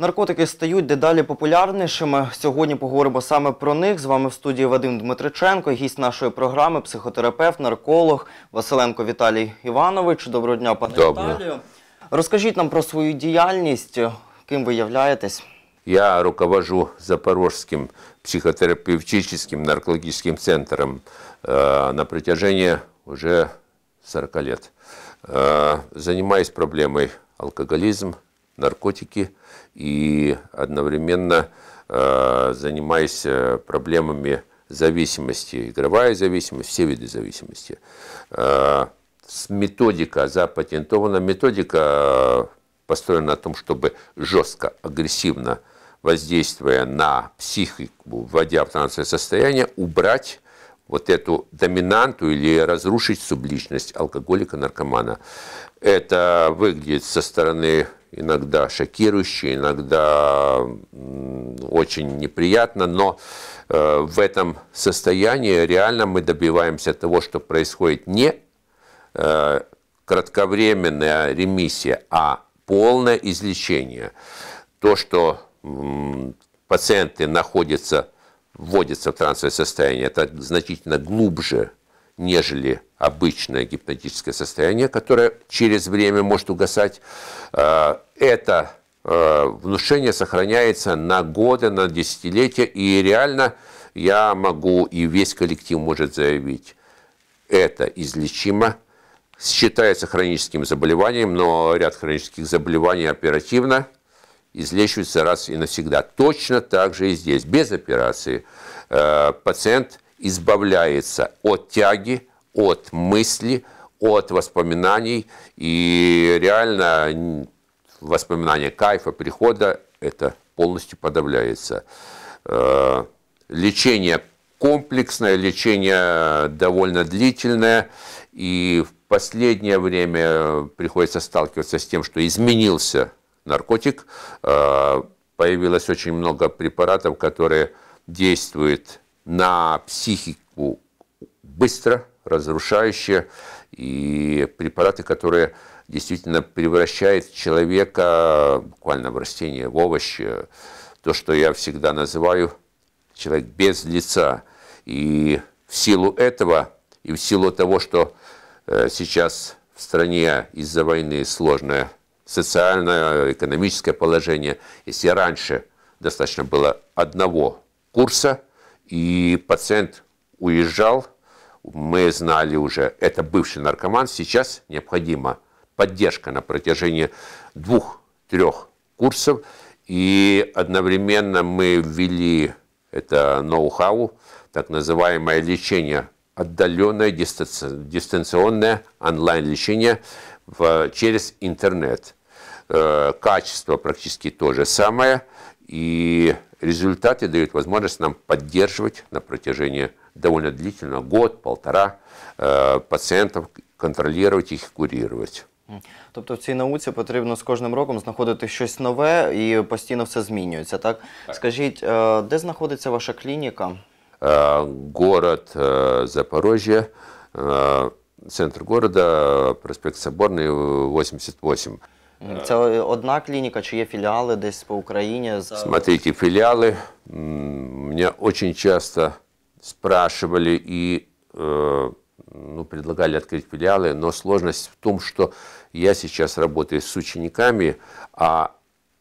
Наркотики стають дедалі популярнішими. Сьогодні поговоримо саме про них. З вами в студії Вадим Дмитриченко, гість нашої програми, психотерапевт, нарколог Василенко Віталій Іванович. Доброго дня, пане Віталію. Розкажіть нам про свою діяльність, ким ви являєтесь. Я руковожу Запорожским психотерапевтическим наркологічним центром е, на протяжении уже 40 лет. Э, е, занимаюсь проблемой наркотики – и одновременно э, занимаясь э, проблемами зависимости, игровая зависимость, все виды зависимости. Э, методика запатентована, методика построена на том, чтобы жестко, агрессивно воздействуя на психику, вводя в трансовое состояние, убрать вот эту доминанту или разрушить субличность алкоголика-наркомана. Это выглядит со стороны иногда шокирующе, иногда очень неприятно, но э, в этом состоянии реально мы добиваемся того, что происходит не э, кратковременная ремиссия, а полное излечение. То, что пациенты находятся, вводятся в трансовое состояние, это значительно глубже нежели обычное гипнотическое состояние, которое через время может угасать. Э, это э, внушение сохраняется на годы, на десятилетия, и реально я могу, и весь коллектив может заявить, это излечимо, считается хроническим заболеванием, но ряд хронических заболеваний оперативно излечивается раз и навсегда. Точно так же и здесь, без операции. Э, пациент – избавляется от тяги, от мысли, от воспоминаний. И реально воспоминания кайфа, прихода, это полностью подавляется. Э, лечение комплексное, лечение довольно длительное. И в последнее время приходится сталкиваться с тем, что изменился наркотик. Э, появилось очень много препаратов, которые действуют на психику быстро разрушающие и препараты, которые действительно превращают человека буквально в растение, в овощи, э, то, что я всегда называю человек без лица. И в силу этого, и в силу того, что э, сейчас в стране из-за войны сложное социальное, экономическое положение, если раньше достаточно было одного курса – и пациент уезжал, мы знали уже, это бывший наркоман, сейчас необходима поддержка на протяжении двух-трех курсов, и одновременно мы ввели это ноу-хау, так называемое лечение, отдаленное, дистанционное онлайн-лечение через интернет. Э, качество практически то же самое, и результаты дают возможность нам поддерживать на протяжении довольно длительного, год, полтора, э, пациентов, пацієнтів, контролювати їх, То есть в цій науці потрібно з кожним роком что-то новое и постоянно все изменяется. так? так. Скажіть, де знаходиться ваша клиника? Город Запорожье, центр города, проспект Соборный 88 это одна клініка, чи є філіали десь по Украине? Смотрите, филиалы меня очень часто спрашивали и ну, предлагали открыть филиалы, но сложность в том, что я сейчас работаю с учениками, а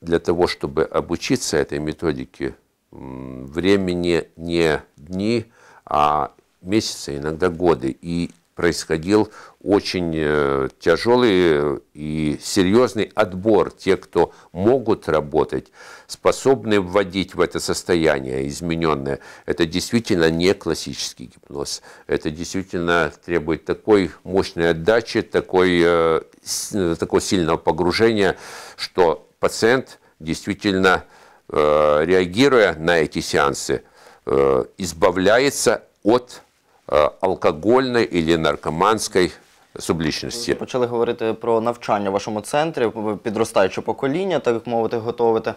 для того, чтобы обучиться этой методике, времени не дни, а месяцы, иногда годы. И происходил очень э, тяжелый э, и серьезный отбор тех, кто могут работать, способны вводить в это состояние измененное. Это действительно не классический гипноз. Это действительно требует такой мощной отдачи, такой, э, такого сильного погружения, что пациент действительно, реагируя на эти сеансы, избавляется от Э, алкогольной или наркоманской сублічності. Ви почали говорити про навчання в вашому центрі, підростаюче покоління, так як мовити, готовите.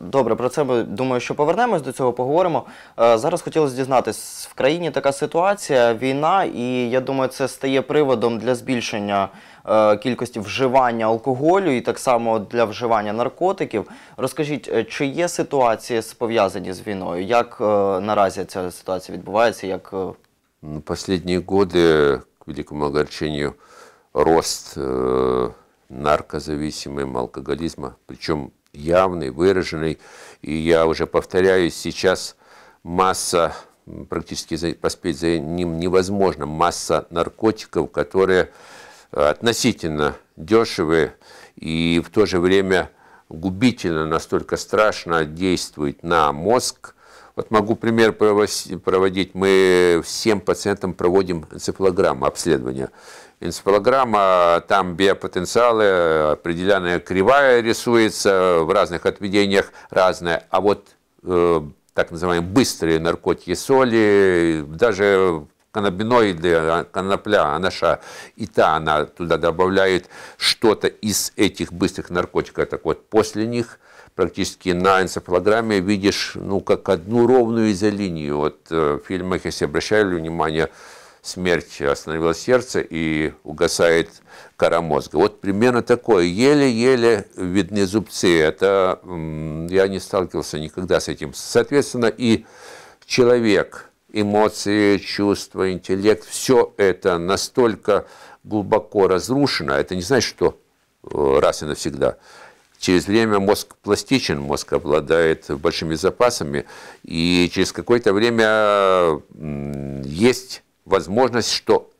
Добре, про це ми думаю, що повернемось до цього, поговоримо. Е, зараз хотілося дізнатися, в країні така ситуація, війна, і я думаю, це стає приводом для збільшення е, кількості вживання алкоголю і так само для вживання наркотиків. Розкажіть, е, чи є ситуації пов'язані з війною? Як наразі ця ситуація відбувається? Як Последние ну, годы великому огорчению, рост э, наркозависимым алкоголизма, причем явный, выраженный. И я уже повторяюсь, сейчас масса, практически поспеть за ним невозможно, масса наркотиков, которые э, относительно дешевые и в то же время губительно, настолько страшно действует на мозг, вот могу пример проводить. Мы всем пациентам проводим энцефалограмму, обследования. Энцефалограмма, там биопотенциалы, определенная кривая рисуется, в разных отведениях разная. А вот э, так называемые быстрые наркотики соли, даже каннабиноиды, а, конопля, она же и та, она туда добавляет что-то из этих быстрых наркотиков. Так вот, после них практически на энцефалограмме видишь, ну, как одну ровную изолинию. Вот э, в фильмах, если обращали внимание, смерть остановила сердце и угасает кора мозга. Вот примерно такое. Еле-еле видны зубцы. Это я не сталкивался никогда с этим. Соответственно, и человек – эмоции, чувства, интеллект, все это настолько глубоко разрушено, это не значит, что э, раз и навсегда. Через время мозг пластичен, мозг обладает большими запасами, и через какое-то время есть возможность, что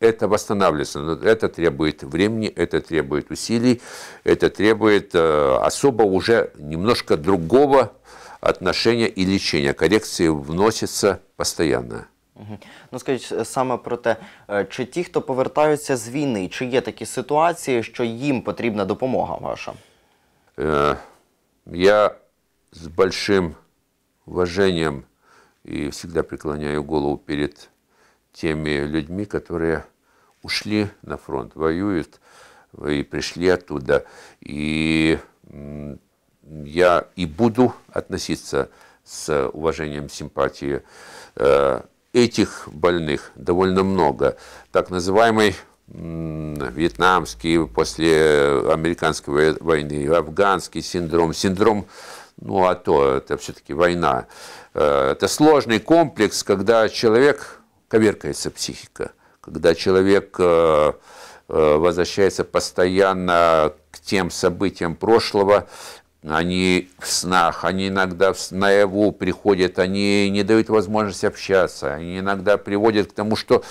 это восстанавливается. Но это требует времени, это требует усилий, это требует э, особо уже немножко другого отношения и лечения. Коррекции вносяться постоянно. Ну, скажіть саме про те, чи ті, хто повертаються з війни, чи є такі ситуації, що їм потрібна допомога ваша? Я с большим уважением и всегда преклоняю голову перед теми людьми, которые ушли на фронт, воюют и пришли оттуда. И я и буду относиться с уважением, симпатией. Э, этих больных довольно много. Так называемый вьетнамский, после американской войны, афганский синдром, синдром, ну а то это все-таки война. Э, это сложный комплекс, когда человек, коверкается психика, когда человек э, возвращается постоянно к тем событиям прошлого, они в снах, они иногда в, наяву приходят, они не дают возможности общаться, они иногда приводят к тому, что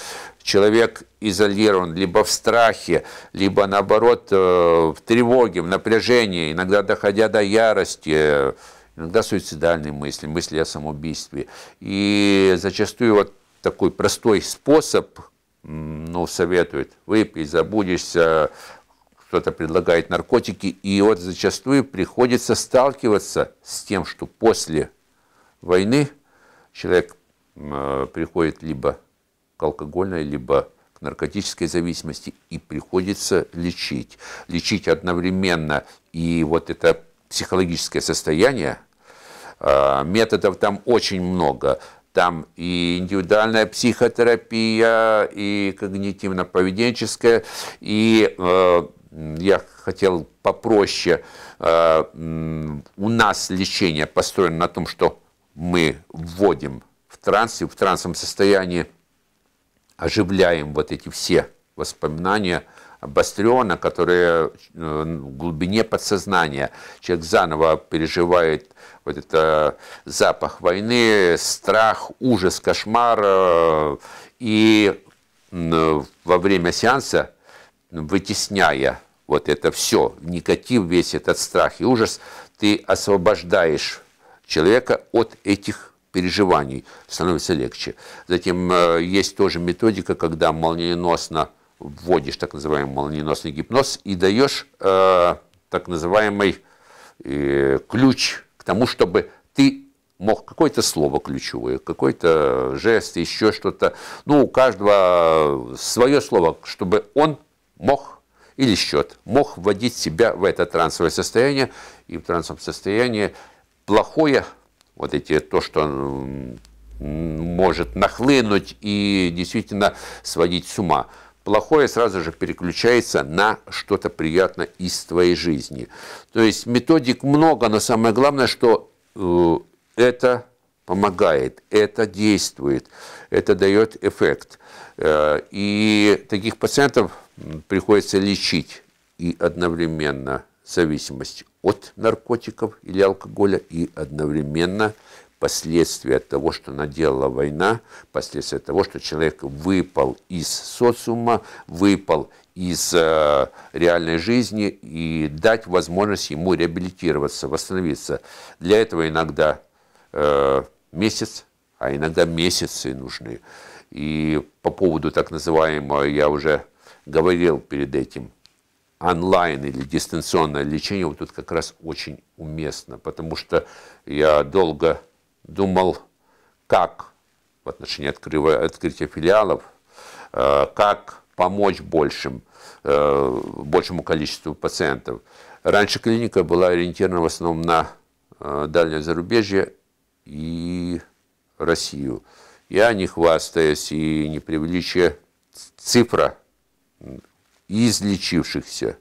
человек изолирован либо в страхе, либо наоборот э, в тревоге, в напряжении, иногда доходя до ярости, иногда суицидальные мысли, мысли о самоубийстве. И зачастую вот такой простой способ, ну, советует выпей, забудешься, кто-то предлагает наркотики, и вот зачастую приходится сталкиваться с тем, что после войны человек э, приходит либо к алкогольной, либо к наркотической зависимости, и приходится лечить. Лечить одновременно и вот это психологическое состояние, а, методов там очень много. Там и индивидуальная психотерапия, и когнитивно-поведенческая, и э, я хотел попроще. Э, у нас лечение построено на том, что мы вводим в транс, и в трансовом состоянии оживляем вот эти все воспоминания обостренно, которые э, в глубине подсознания. Человек заново переживает вот это э, запах войны, страх, ужас, кошмар. И во время сеанса, вытесняя вот это все, негатив, весь этот страх и ужас, ты освобождаешь человека от этих переживаний, становится легче. Затем э, есть тоже методика, когда молниеносно вводишь так называемый молниеносный гипноз и даешь э, так называемый э, ключ к тому, чтобы ты мог какое-то слово ключевое, какой-то жест, еще что-то. Ну, у каждого свое слово, чтобы он мог или счет, мог вводить себя в это трансовое состояние, и в трансовом состоянии плохое, вот эти, то, что может нахлынуть и действительно сводить с ума. Плохое сразу же переключается на что-то приятное из твоей жизни. То есть методик много, но самое главное, что э, это помогает, это действует, это дает эффект. Э, и таких пациентов приходится лечить и одновременно зависимость от наркотиков или алкоголя, и одновременно последствия того, что наделала война, последствия того, что человек выпал из социума, выпал из э, реальной жизни и дать возможность ему реабилитироваться, восстановиться. Для этого иногда э, месяц, а иногда месяцы нужны. И по поводу так называемого, я уже говорил перед этим, онлайн или дистанционное лечение вот тут как раз очень уместно, потому что я долго думал, как в отношении открыва, открытия филиалов, э, как помочь большим, э, большему количеству пациентов. Раньше клиника была ориентирована в основном на э, дальнее зарубежье и Россию. Я не хвастаюсь и не привлечу цифра излечившихся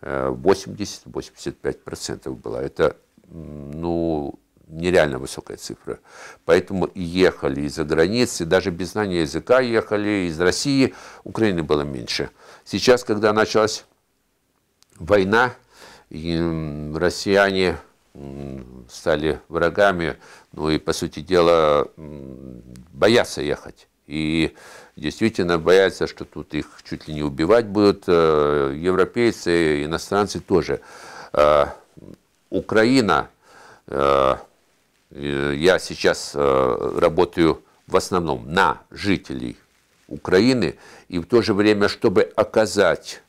80-85% э, было. Это ну, нереально высокая цифра. Поэтому ехали из-за границы, даже без знания языка ехали, из России Украины было меньше. Сейчас, когда началась война, и россияне стали врагами, ну и, по сути дела, боятся ехать. И действительно боятся, что тут их чуть ли не убивать будут. Э, европейцы, иностранцы тоже. Э, Украина, э, я сейчас работаю в основном на жителей Украины, и в то же время, чтобы оказать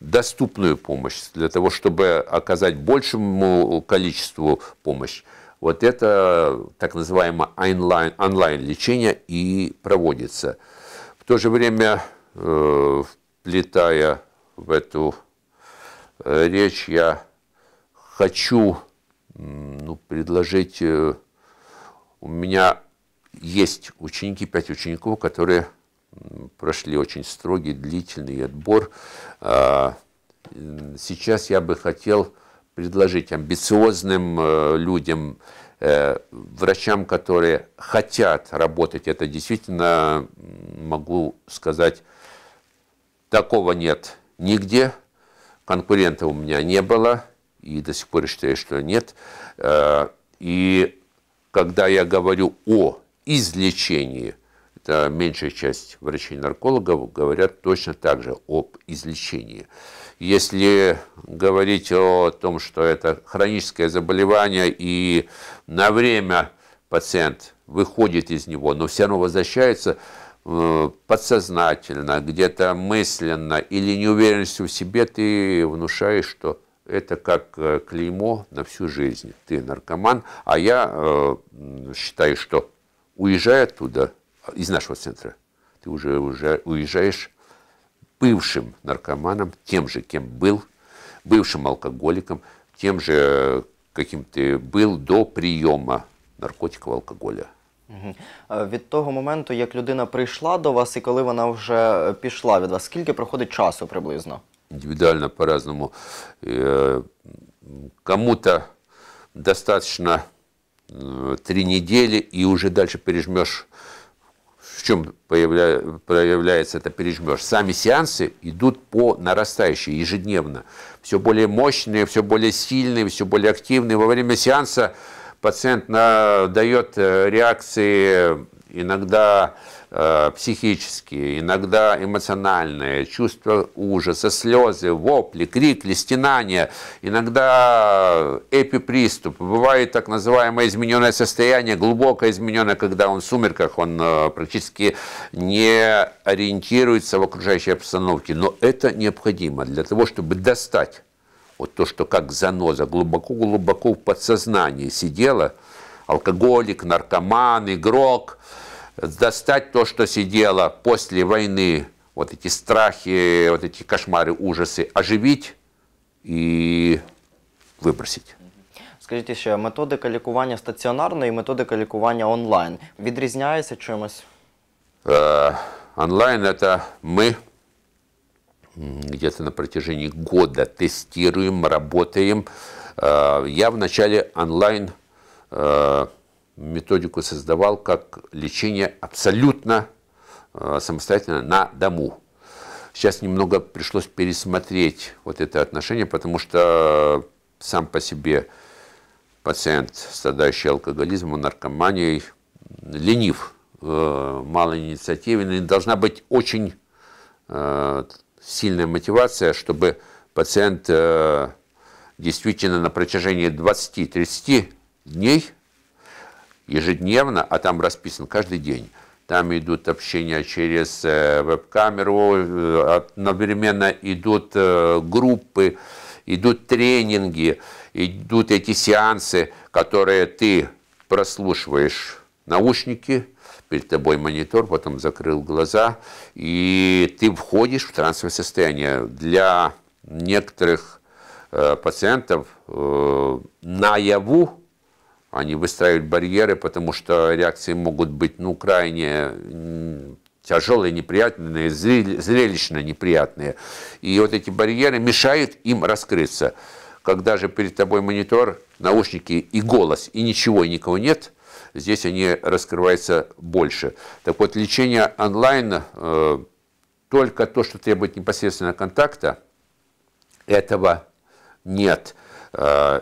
доступную помощь, для того, чтобы оказать большему количеству помощь, вот это так называемое онлайн, лечение и проводится. В то же время, э, вплетая в эту э, речь, я хочу ну, предложить... Э, у меня есть ученики, пять учеников, которые прошли очень строгий, длительный отбор. А, сейчас я бы хотел предложить амбициозным э, людям, э, врачам, которые хотят работать, это действительно, могу сказать, такого нет нигде. Конкурентов у меня не было, и до сих пор считаю, что нет. Э, и когда я говорю о излечении, это меньшая часть врачей-наркологов говорят точно так же об излечении. Если говорить о том, что это хроническое заболевание и на время пациент выходит из него, но все равно возвращается э, подсознательно, где-то мысленно или неуверенностью в себе, ты внушаешь, что это как э, клеймо на всю жизнь. Ты наркоман, а я э, считаю, что уезжая оттуда, из нашего центра, ты уже, уже уезжаешь бывшим наркоманом, тем же, кем был, бывшим алкоголиком, тем же, э, каким ты был до прийома наркотиків, алкоголя. Е, від того моменту, як людина прийшла до вас і коли вона вже пішла від вас, скільки проходить часу приблизно? Індивідуально по-разному. Е, кому-то достаточно е, три недели, і вже далі пережмешь в чем проявля... проявляется это пережмешь? Сами сеансы идут по нарастающей ежедневно. Все более мощные, все более сильные, все более активные. Во время сеанса пациент на... дает э, реакции э, иногда Э, психические, иногда эмоциональные, чувства ужаса, слезы, вопли, крикли, стенания, иногда эпиприступ, бывает так называемое измененное состояние, глубоко измененное, когда он в сумерках, он э, практически не ориентируется в окружающей обстановке, но это необходимо для того, чтобы достать вот то, что как заноза глубоко-глубоко в подсознании сидело, алкоголик, наркоман, игрок – достать то, что сидело после войны, вот эти страхи, вот эти кошмары, ужасы, оживить и выбросить. Скажите еще методика лікування стаціонарна и методика лікування онлайн відрізняється чимось? Э, онлайн это мы где-то на протяжении года тестируем, работаем. Э, я в начале онлайн э, методику создавал как лечение абсолютно э, самостоятельно на дому. Сейчас немного пришлось пересмотреть вот это отношение, потому что э, сам по себе пациент, страдающий алкоголизмом, наркоманией, ленив, э, мало инициативен, и должна быть очень сильная мотивация, чтобы пациент действительно на протяжении 20-30 дней ежедневно, а там расписан каждый день. Там идут общения через э, веб-камеру, э, одновременно идут э, группы, идут тренинги, идут эти сеансы, которые ты прослушиваешь наушники, перед тобой монитор, потом закрыл глаза, и ты входишь в трансовое состояние. Для некоторых пациентов наяву они выстраивают барьеры, потому что реакции могут быть ну, крайне тяжелые, неприятные, зрелищно неприятные. И вот эти барьеры мешают им раскрыться. Когда же перед тобой монитор, наушники и голос, и ничего, и никого нет, здесь они раскрываются больше. Так вот, лечение онлайн, э, только то, что требует непосредственного контакта, этого нет. Э,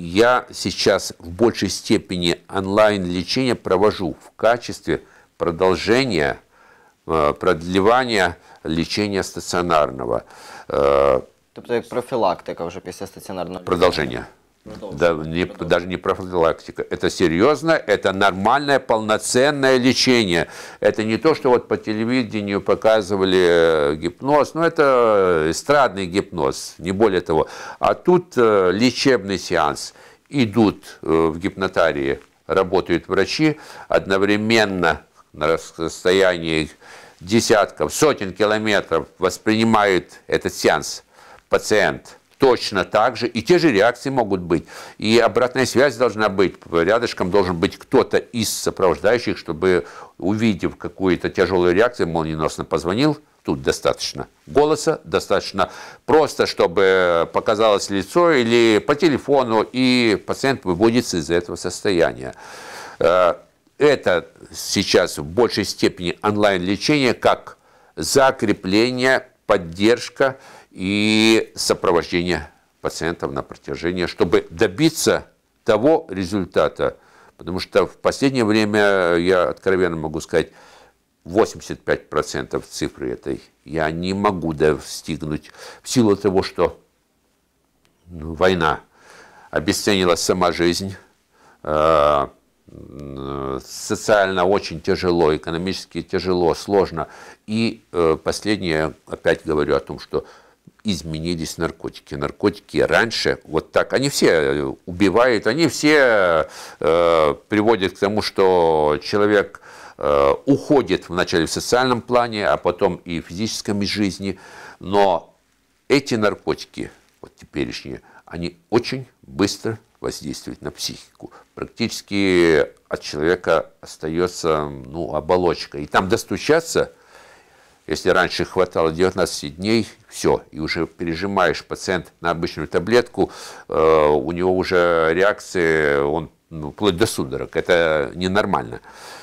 я сейчас в большей степени онлайн-лечение провожу в качестве продолжения, э, продлевания лечения стационарного. Э, тобто як профілактика вже після стаціонарного Продовження. Да, не, даже не профилактика. Это серьезно, это нормальное, полноценное лечение. Это не то, что вот по телевидению показывали э, гипноз, но ну, это эстрадный гипноз, не более того. А тут э, лечебный сеанс. Идут э, в гипнотарии, работают врачи, одновременно на расстоянии десятков, сотен километров воспринимают этот сеанс пациент – точно так же, и те же реакции могут быть. И обратная связь должна быть, рядышком должен быть кто-то из сопровождающих, чтобы, увидев какую-то тяжелую реакцию, молниеносно позвонил, тут достаточно голоса, достаточно просто, чтобы показалось лицо или по телефону, и пациент выводится из этого состояния. Э, это сейчас в большей степени онлайн-лечение как закрепление, поддержка, и сопровождение пациентов на протяжении, чтобы добиться того результата. Потому что в последнее время, я откровенно могу сказать, 85% цифры этой я не могу достигнуть в силу того, что ну, война обесценила сама жизнь, э, социально очень тяжело, экономически тяжело, сложно. И э, последнее, опять говорю о том, что изменились наркотики. Наркотики раньше вот так, они все э, убивают, они все э, приводят к тому, что человек э, уходит вначале в социальном плане, а потом и в физическом жизни. Но эти наркотики, вот теперешние, они очень быстро воздействуют на психику. Практически от человека остается ну, оболочка. И там достучаться – если раньше хватало 19 дней, все, и уже пережимаешь пациент на обычную таблетку, э, у него уже реакции, он ну, вплоть до судорог, это ненормально.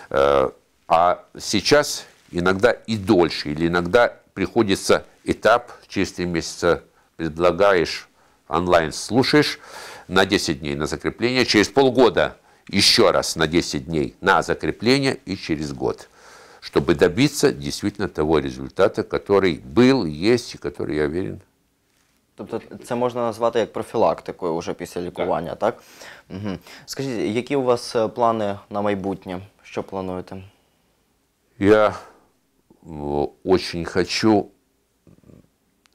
Э, а сейчас иногда и дольше, или иногда приходится этап, через 3 месяца предлагаешь онлайн, слушаешь на 10 дней на закрепление, через полгода еще раз на 10 дней на закрепление и через год чтобы добиться действительно того результата, который был, есть и который, я уверен, Тобто це можна назвати як профілактикою уже, після лікування, так? так? Угу. Скажіть, які у вас планы на майбутнє? Что плануєте? Я очень хочу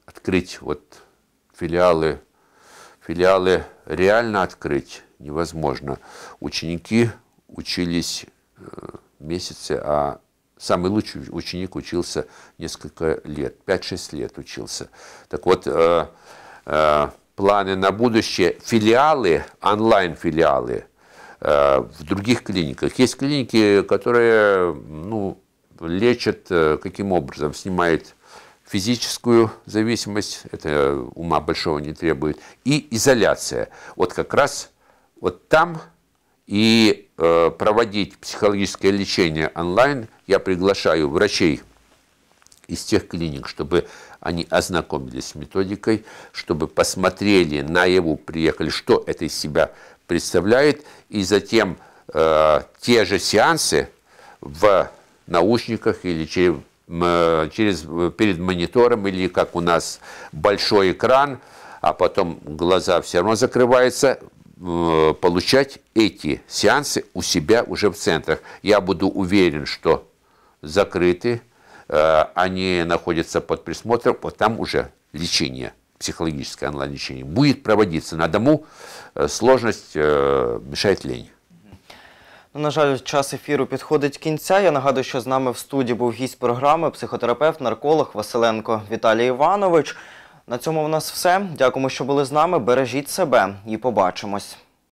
открыть вот филиалы, филиалы реально открыть невозможно. Ученики учились э, месяцы, а Самый лучший ученик учился несколько лет, 5-6 лет учился. Так вот, э, э, планы на будущее, филиалы, онлайн-филиалы э, в других клиниках. Есть клиники, которые ну, лечат э, каким образом, снимает физическую зависимость, это ума большого не требует, и изоляция. Вот как раз вот там и э, проводить психологическое лечение онлайн, я приглашаю врачей из тех клиник, чтобы они ознакомились с методикой, чтобы посмотрели на его, приехали, что это из себя представляет, и затем э, те же сеансы в наушниках или через, через, перед монитором, или как у нас большой экран, а потом глаза все равно закрываются, Э, получать эти сеансы у себя уже в центрах. Я буду уверен, что закрыты, э, они находятся под присмотром, вот там уже лечение, психологическое онлайн-лечение будет проводиться на дому. Э, сложность мешает лень. Ну, на жаль, час ефіру підходить кінця. Я нагадую, що з нами в студії був гість програми, психотерапевт, нарколог Василенко Віталій Іванович. На цьому в нас все. Дякуємо, що були з нами. Бережіть себе і побачимось.